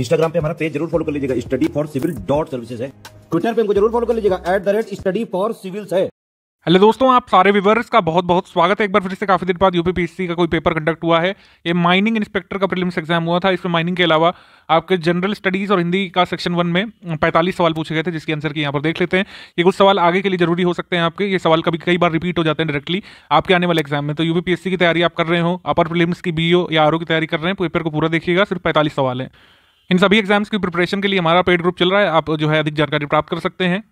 Instagram पे हमारा page जरूर फॉलो कर लीजिएगा study for civil dot services है ट्विटर पे हमको जरूर फॉलो कर लीजिएगा at the rate study for civils है हेलो दोस्तों आप सारे व्यूवर्स का बहुत बहुत स्वागत है एक बार फिर से काफ़ी देर बाद यूपीपीएससी का कोई पेपर कंडक्ट हुआ है ये माइनिंग इंस्पेक्टर का प्रीलिम्स एग्जाम हुआ था इसमें माइनिंग के अलावा आपके जनरल स्टडीज़ और हिंदी का सेक्शन वन में 45 सवाल पूछे गए थे जिसके आंसर की यहाँ पर देख लेते हैं ये कुछ सवाल आगे के लिए जरूरी हो सकते हैं आपके ये सवाल कभी कई बार रिपीट हो जाते हैं डायरेक्टली आपके आने वाले एग्जाम में तो यूपीपीएससी की तैयारी आप कर रहे हो अपर प्रिलिम्स की बीओ या आर की तैयारी कर रहे हैं पेपर को पूरा देखिएगा सिर्फ पैंतालीस सवाल है इन सभी एग्जाम्स की प्रिपरेशन के लिए हमारा पेड ग्रुप चल रहा है आप जो है अधिक जानकारी प्राप्त कर सकते हैं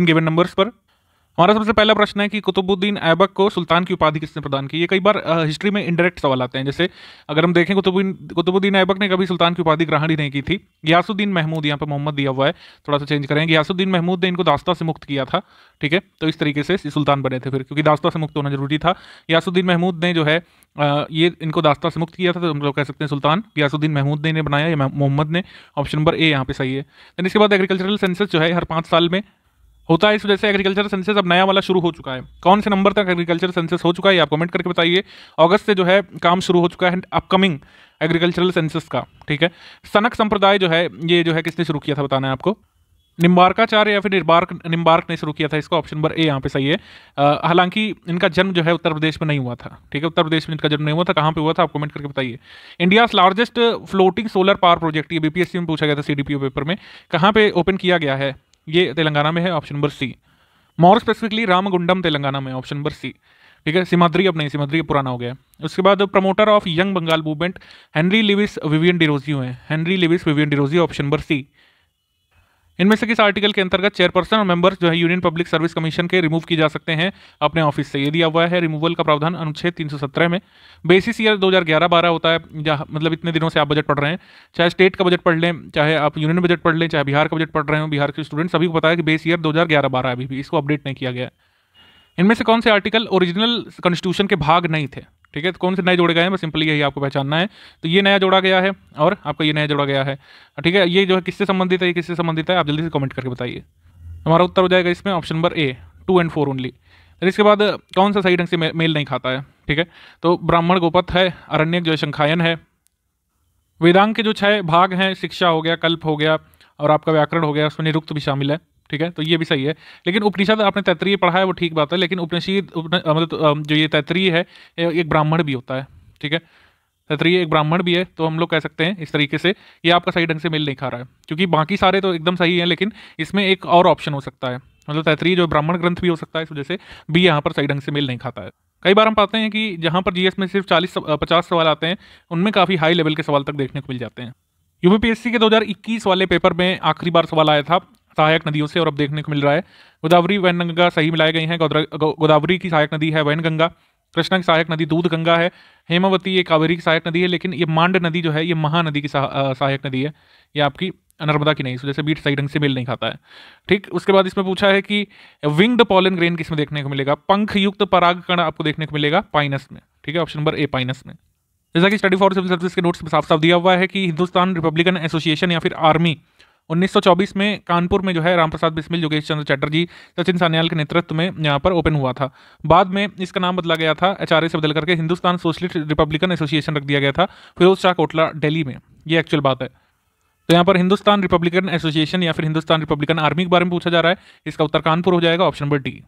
इन गिवन नंबर्स पर हमारा सबसे पहला प्रश्न है कि कुतुबुद्दीन ऐबक को सुल्तान की उपाधि किसने प्रदान की ये कई बार हिस्ट्री में इंडायरेक्ट सवाल आते हैं जैसे अगर हम देखें कुतुबुद्दीन कुतुबुद्दीन ऐबक ने कभी सुल्तान की उपाधि ग्रहण ही नहीं की थी यासुद्दीन महमूद यहाँ पर मोहम्मद दिया हुआ है थोड़ा सा चेंज करेंगे यासुद्दीन महमूद ने इनको दास्ता से मुक्त किया था ठीक है तो इस तरीके से सुल्तान बने थे फिर क्योंकि दास्ता से मुक्त होना जरूरी था यासुद्दीन महमूद ने जो है ये इनको दास्ता से मुक्त किया था तो हम लोग कह सकते हैं सुल्तान यासुद्दीन महमूद ने इन्हें बनाया मोहम्मद ने ऑप्शन नंबर ए यहाँ पे सही है इसके बाद एग्रीकल्चरल सेंसस जो है हर पाँच साल में होता है इस वजह से एग्रीकल्चर सेंसेस अब नया वाला शुरू हो चुका है कौन से नंबर तक एग्रीकल्चर सेंसेस हो चुका है आप कमेंट करके बताइए अगस्त से जो है काम शुरू हो चुका है अपकमिंग एग्रीकल्चरल सेंसेस का ठीक है सनक संप्रदाय जो है ये जो है किसने शुरू किया था बताना है आपको निम्बारकाचार्य या फिर निम्बार्क निम्बार्क ने शुरू किया था इसका ऑप्शन नंबर ए यहाँ पे सही है हालांकि इनका जन्म जो है उत्तर प्रदेश में नहीं हुआ था ठीक है उत्तर प्रदेश में इनका जन्म नहीं हुआ था कहाँ पे हुआ था आप कमेंट करके बताइए India largest floating solar power project ये बीपीएससी में पूछा गया था सी पेपर में कहाँ पे ओपन किया गया है ये तेलंगाना में है option number C more specifically Ramagundam Telangana में ऑप्शन नंबर सी ठीक है सिमाद्री अब नहीं सिमाद्री पुराना हो गया उसके बाद promoter of young Bengal movement Henry Louis Vivian Derozio हुए हैं Henry Louis Vivian Derozio option number C इनमें से किस आर्टिकल के अंतर्गत चेयरपर्सन और मेंबर्स जो है यूनियन पब्लिक सर्विस कमीशन के रिमूव की जा सकते हैं अपने ऑफिस से ये दिया हुआ है रिमूवल का प्रावधान अनुच्छेद 317 में बेसिस ईयर 2011-12 होता है मतलब इतने दिनों से आप बजट पढ़ रहे हैं चाहे स्टेट का बजट पढ़ लें चाहे आप यूनियन बजट पढ़ लें चाहे बिहार का बजट पढ़ रहे हो बिहार के स्टूडेंट सभी को पता है कि बेस ईयर दो हजार अभी भी इसको अपडेट नहीं किया गया इनमें से कौन से आर्टिकल ओरिजिनल कॉन्स्टिट्यूशन के भाग नहीं थे ठीक है तो कौन से नए जोड़े गए हैं बस सिंपली यही आपको पहचानना है तो ये नया जोड़ा गया है और आपका ये नया जोड़ा गया है ठीक है ये जो है किससे संबंधित है ये किससे संबंधित है आप जल्दी से कमेंट करके बताइए हमारा उत्तर हो जाएगा इसमें option number A two and four only फिर इसके बाद कौन सा सही ढंग से मेल नहीं खाता है ठीक है तो ब्राह्मण गोपत है अरण्य जो है शंखायन है वेदांग के जो छह भाग हैं शिक्षा हो गया कल्प हो गया और आपका व्याकरण हो गया उसमें निरुक्त भी शामिल है ठीक है तो ये भी सही है लेकिन उपनिषद आपने तैतरीय पढ़ा है वो ठीक बात है लेकिन उपनिषद मतलब जो ये तैतरीय है एक ब्राह्मण भी होता है ठीक है तैतरीय एक ब्राह्मण भी है तो हम लोग कह सकते हैं इस तरीके से ये आपका सही ढंग से मिल नहीं खा रहा है क्योंकि बाकी सारे तो एकदम सही हैं लेकिन इसमें एक और ऑप्शन हो सकता है मतलब तैतरीय जो ब्राह्मण ग्रंथ भी हो सकता है इस वजह से भी यहाँ पर सही ढंग से मिल नहीं खाता है कई बार हम पाते हैं कि जहाँ पर जीएस में सिर्फ चालीस पचास सवाल आते हैं उनमें काफ़ी हाई लेवल के सवाल तक देखने को मिल जाते हैं यूपीपीएससी के 2021 वाले पेपर में आखिरी बार सवाल आया था सहायक नदियों से और अब देखने को मिल रहा है गोदावरी वैन गंगा सही मिलाए गए हैं गोदावरी की सहायक नदी है वैन गंगा कृष्णा की सहायक नदी दूध गंगा है हेमावती ये कावेरी की सहायक नदी है लेकिन ये मांड नदी जो है ये महानदी की सहायक नदी है ये आपकी नर्मदा की नहीं सो जैसे बीट सही ढंग से मिल नहीं खाता है ठीक उसके बाद इसमें पूछा है कि विंग्ड पॉलन ग्रेन किसमें देखने को मिलेगा पंख युक्त परागकण आपको देखने को मिलेगा पाइनस में ठीक है ऑप्शन नंबर ए पाइनस में जैसा कि स्टडी फॉर सिविल सर्विस के नोट्स में साफ साफ दिया हुआ है कि हिंदुस्तान रिपब्लिकन एसोसिएशन या फिर आर्मी 1924 में कानपुर में जो है रामप्रसाद बिस्मिल योगेश चंद्र चटर्जी सचिन सान्याल के नेतृत्व में यहाँ पर ओपन हुआ था बाद में इसका नाम बदला गया था एचआरए से बदल करके हिंदुस्तान सोशलिस्ट रिपब्लिकन एसोसिएशन रख दिया गया था फिरोज शाह कोटला डेली में ये एक्चुअल बात है तो यहाँ पर हिंदुस्तान रिपब्लिकन एसोसिएशन या फिर हिंदुस्तान रिपब्लिकन आर्मी के बारे में पूछा जा रहा है इसका उत्तर कानपुर हो जाएगा ऑप्शन नंबर डी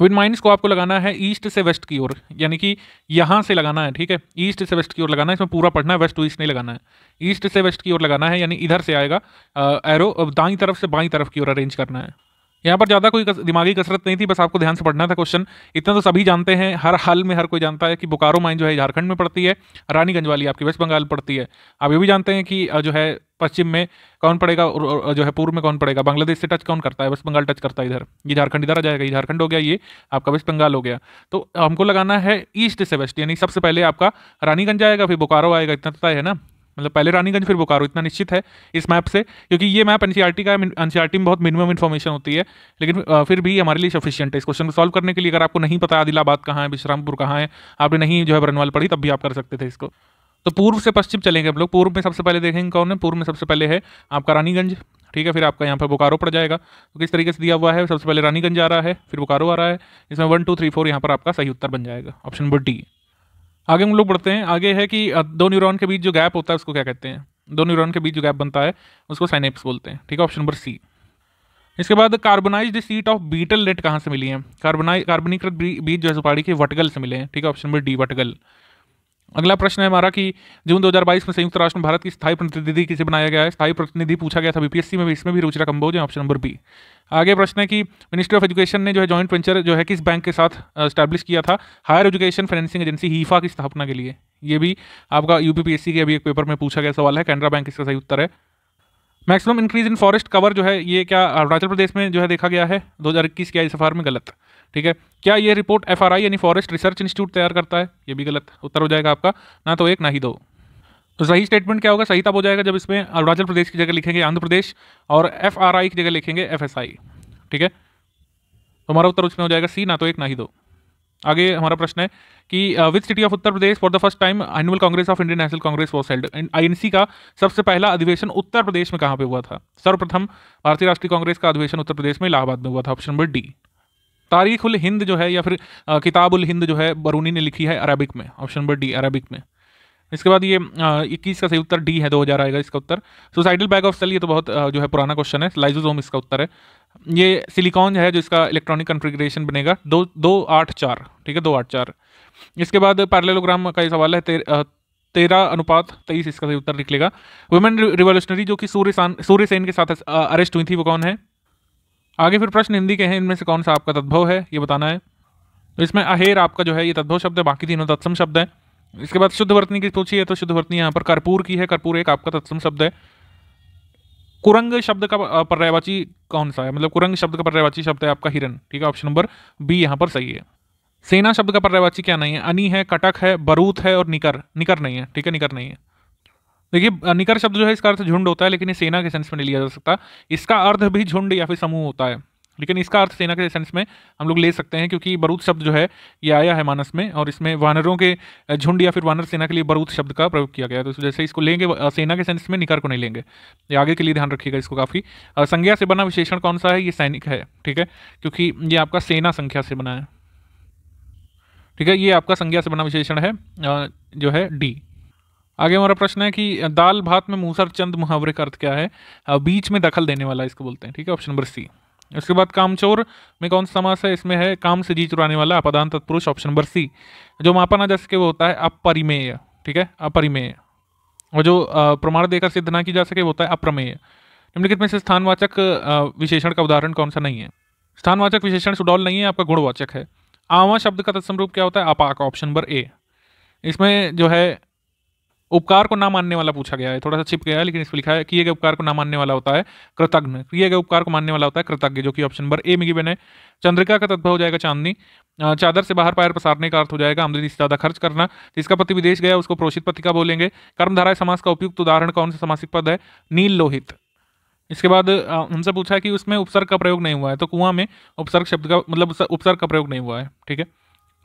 अब इन माइनस को आपको लगाना है ईस्ट से वेस्ट की ओर यानी कि यहाँ से लगाना है ठीक है ईस्ट से वेस्ट की ओर लगाना है इसमें पूरा पढ़ना है वेस्ट टू ईस्ट नहीं लगाना है ईस्ट से वेस्ट की ओर लगाना है यानी इधर से आएगा एरो दाई तरफ से बाई तरफ की ओर अरेंज करना है यहाँ पर ज़्यादा कोई कस, दिमागी कसरत नहीं थी बस आपको ध्यान से पढ़ना था क्वेश्चन इतना तो सभी जानते हैं हर हाल में हर कोई जानता है कि बोकारो माइन जो है झारखंड में पड़ती है रानीगंज वाली आपकी वेस्ट बंगाल पड़ती है आप ये भी जानते हैं कि जो है पश्चिम में कौन पड़ेगा जो है पूर्व में कौन पड़ेगा बांग्लादेश से टच कौन करता है वेस्ट बंगाल टच करता है इधर ये झारखंड इधर आ जाएगा ये झारखंड हो गया ये आपका वेस्ट बंगाल हो गया तो हमको लगाना है ईस्ट से वेस्ट यानी सबसे पहले आपका रानीगंज आएगा फिर बोकारो आएगा इतना पता तो है ना मतलब पहले रानीगंज फिर बोकारो इतना निश्चित है इस मैप से क्योंकि ये मैप एन e का एन e में बहुत मिनिमम इन्फॉर्मेशन होती है लेकिन फिर भी हमारे लिए सफिशियंट है इस क्वेश्चन को सॉल्व करने के लिए अगर आपको नहीं पता आदिलाबाद कहाँ है विश्रामपुर कहाँ है आपने नहीं जो है बरनवाल पढ़ी तब भी आप कर सकते थे इसको तो पूर्व से पश्चिम चलेंगे हम लोग पूर्व में सबसे पहले देखेंगे कौन है पूर्व में सबसे पहले है आपका रानीगंज ठीक है फिर आपका यहाँ पर बोकारो पड़ जाएगा तो किस तरीके से दिया हुआ है सबसे पहले रानीगंज आ रहा है फिर बोकारो आ रहा है इसमें वन टू थ्री फोर यहाँ पर आपका सही उत्तर बन जाएगा ऑप्शन नंबर डी आगे हम लोग बढ़ते हैं आगे है कि दो न्यूरोन के बीच जो गैप होता है उसको क्या कहते हैं दो न्यूरोन के बीच जो गैप बनता है उसको साइनेप्स बोलते हैं ठीक है ऑप्शन नंबर सी इसके बाद carbonise seed of betel nut कहाँ से मिली है कार्बोनाइ कार्बनीकृत बीज जो है सुपाड़ी के वटगल से मिले हैं ठीक है ऑप्शन नंबर डी वटगल अगला प्रश्न है हमारा कि जून 2022 में संयुक्त राष्ट्र में भारत की स्थायी प्रतिनिधि किसे बनाया गया है स्थायी प्रतिनिधि पूछा गया था बीपीएससी में भी इसमें भी रुचिरा कंबोज है ऑप्शन नंबर बी आगे प्रश्न है कि मिनिस्ट्री ऑफ एजुकेशन ने जो है जॉइंट वेंचर जो है किस बैंक के साथ स्टैब्लिश किया था higher education financing agency HEFA की स्थापना के लिए ये भी आपका यूपीपीएससी के अभी एक पेपर में पूछा गया सवाल है कैनरा बैंक इसका सही उत्तर है maximum increase in forest cover जो है ये क्या अरुणाचल प्रदेश में जो है देखा गया है दो हज़ार इक्कीस के आई में गलत ठीक है क्या ये रिपोर्ट एफ यानी फॉरेस्ट रिसर्च इंस्टीट्यूट तैयार करता है ये भी गलत उत्तर हो जाएगा आपका ना तो एक ना ही दो तो सही स्टेटमेंट क्या होगा सही तब हो जाएगा जब इसमें अरुणाचल प्रदेश की जगह लिखेंगे आंध्र प्रदेश और एफ की जगह लिखेंगे एफ ठीक है तो हमारा उत्तर उसमें हो जाएगा सी ना तो एक ना ही दो आगे हमारा प्रश्न है कि with city of Uttar Pradesh for the first time annual congress of Indian National Congress was held INC का सबसे पहला अधिवेशन उत्तर प्रदेश में कहाँ पे हुआ था सर्वप्रथम भारतीय राष्ट्रीय कांग्रेस का अधिवेशन उत्तर प्रदेश में इलाहाबाद में हुआ था ऑप्शन नंबर डी तारीख उल हिंद जो है या फिर uh, किताब उल हिंद जो है बरूनी ने लिखी है अरबिक में ऑप्शन नंबर डी अरबिक में इसके बाद ये इक्कीस का सही उत्तर डी है दो हज़ार आएगा इसका उत्तर सुसाइडल बैग ऑफ सेल ये तो बहुत जो है पुराना क्वेश्चन है लाइजोजोम इसका उत्तर है ये सिलिकॉन है जो इसका इलेक्ट्रॉनिक कन्फिग्रेशन बनेगा दो दो आठ चार ठीक है दो आठ चार इसके बाद पैरलेलोग्राम का ये सवाल है ते, तेरह अनुपात तेईस इसका सही उत्तर निकलेगा वुमेन रिवोल्यूशनरी जो कि सूर्य सूर्य सेन के साथ अरेस्ट हुई थी वो कौन है आगे फिर प्रश्न हिंदी के हैं इनमें से कौन सा आपका तद्भव है ये बताना है तो इसमें अहेर आपका जो है ये तद्भव शब्द है बाकी तीनों तत्सम शब्द हैं इसके बाद शुद्ध वर्तनी की है तो शुद्ध वर्तनी यहाँ पर कर्पूर की है कर्पूर एक आपका तत्सम शब्द है कुरंग शब्द का पर्यायवाची कौन सा है मतलब कुरंग शब्द का पर्यायवाची शब्द है आपका हिरन ठीक है ऑप्शन नंबर बी यहाँ पर सही है सेना शब्द का पर्यायवाची क्या नहीं है अनी है कटक है बरूत है और निकर निकर नहीं है ठीक है निकर नहीं है देखिए निकर शब्द जो है इसका अर्थ झुंड होता है लेकिन ये सेना के सेंस में नहीं लिया जा सकता इसका अर्थ भी झुंड या फिर समूह होता है लेकिन इसका अर्थ सेना के सेंस में हम लोग ले सकते हैं क्योंकि बरूद शब्द जो है ये आया है मानस में और इसमें वानरों के झुंड या फिर वानर सेना के लिए बरूद शब्द का प्रयोग किया गया तो जैसे इसको लेंगे सेना के सेंस में निकर को नहीं लेंगे ये आगे के लिए ध्यान रखिएगा इसको काफ़ी संज्ञा से बना विशेषण कौन सा है ये सैनिक है ठीक है क्योंकि ये आपका सेना संख्या से बना है ठीक है ये आपका संज्ञा से बना विशेषण है जो है डी आगे हमारा प्रश्न है कि दाल भात में मूसर चंद मुहावरे का अर्थ क्या है बीच में दखल देने वाला इसको बोलते हैं ठीक है ऑप्शन नंबर सी उसके बाद कामचोर में कौन सा समास है इसमें है काम से जी चुराने वाला अपदान तत्पुरुष ऑप्शन नंबर सी जो मापा ना जा के वो होता है अपरिमेय ठीक है अपरिमेय और जो प्रमाण देकर सिद्ध ना की जा सके वो होता है अप्रमेय निम्नलिखित में से स्थानवाचक विशेषण का उदाहरण कौन सा नहीं है स्थानवाचक विशेषण सुडौल नहीं है आपका गुणवाचक है आवा शब्द का तत्सम रूप क्या होता है अपाक ऑप्शन नंबर ए इसमें जो है उपकार को ना मानने वाला पूछा गया है थोड़ा सा छिप गया है लेकिन इसमें लिखा है किए गए उपकार को ना मानने वाला होता है कृतज्ञ किए गए उपकार को मानने वाला होता है कृतज्ञ जो कि ऑप्शन नंबर ए में गिवन है चंद्रिका का तत्व हो जाएगा चांदनी चादर से बाहर पैर पसारने का अर्थ हो जाएगा आमदनी से ज्यादा खर्च करना जिसका पति विदेश गया उसको प्रोषित पति का बोलेंगे कर्मधारा समाज का उपयुक्त उदाहरण कौन सा समासिक पद है नील लोहित इसके बाद हमसे पूछा है कि उसमें उपसर्ग का प्रयोग नहीं हुआ है तो कुआं में उपसर्ग शब्द का मतलब उपसर्ग का प्रयोग नहीं हुआ है ठीक है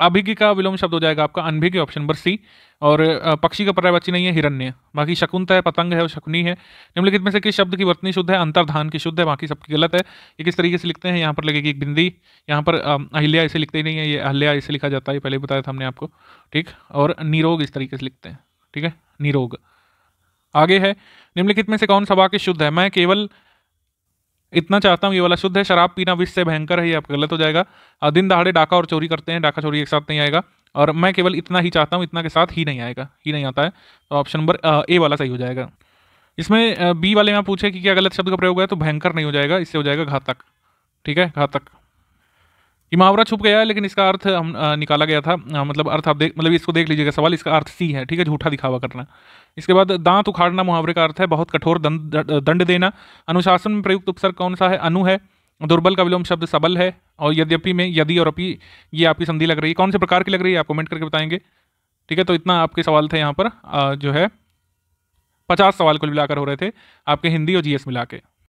अभिज्ञ का विलोम शब्द हो जाएगा आपका अनभिज्ञ ऑप्शन नंबर सी और पक्षी का पर्यायवाची नहीं है हिरण्य बाकी शकुंत है पतंग है और शकुनी है निम्नलिखित में से किस शब्द की वर्तनी शुद्ध है अंतर्धान की शुद्ध है बाकी सबकी गलत है ये किस तरीके से लिखते हैं यहाँ पर लगेगी एक बिंदी यहाँ पर अहिल्या इसे लिखते ही नहीं है ये अहल्या इसे लिखा जाता है पहले बताया था हमने आपको ठीक और निरोग इस तरीके से लिखते हैं ठीक है निरोग आगे है निम्नलिखित में से कौन सा वाक्य शुद्ध है मैं केवल इतना चाहता हूँ ये वाला शुद्ध है शराब पीना विश्व से भयंकर है ये आप गलत हो जाएगा दिन दहाड़े डाका और चोरी करते हैं डाका चोरी एक साथ नहीं आएगा और मैं केवल इतना ही चाहता हूँ इतना के साथ ही नहीं आएगा ही नहीं आता है तो ऑप्शन नंबर ए वाला सही हो जाएगा इसमें बी वाले में पूछे कि क्या गलत शब्द का प्रयोग है तो भयंकर नहीं हो जाएगा इससे हो जाएगा घातक ठीक है घातक ये मुहावरा छुप गया है लेकिन इसका अर्थ हम निकाला गया था मतलब अर्थ आप देख मतलब इसको देख लीजिएगा सवाल इसका अर्थ सी है ठीक है झूठा दिखावा करना इसके बाद दांत उखाड़ना मुहावरे का अर्थ है बहुत कठोर दंड दंड देना अनुशासन में प्रयुक्त उपसर्ग कौन सा है अनु है दुर्बल का विलोम शब्द सबल है और यद्यपि में यदि और अपी ये आपकी संधि लग रही है कौन से प्रकार की लग रही है आप कमेंट करके बताएंगे ठीक है तो इतना आपके सवाल थे यहाँ पर जो है पचास सवाल कुल मिलाकर हो रहे थे आपके हिंदी और जीएस मिला के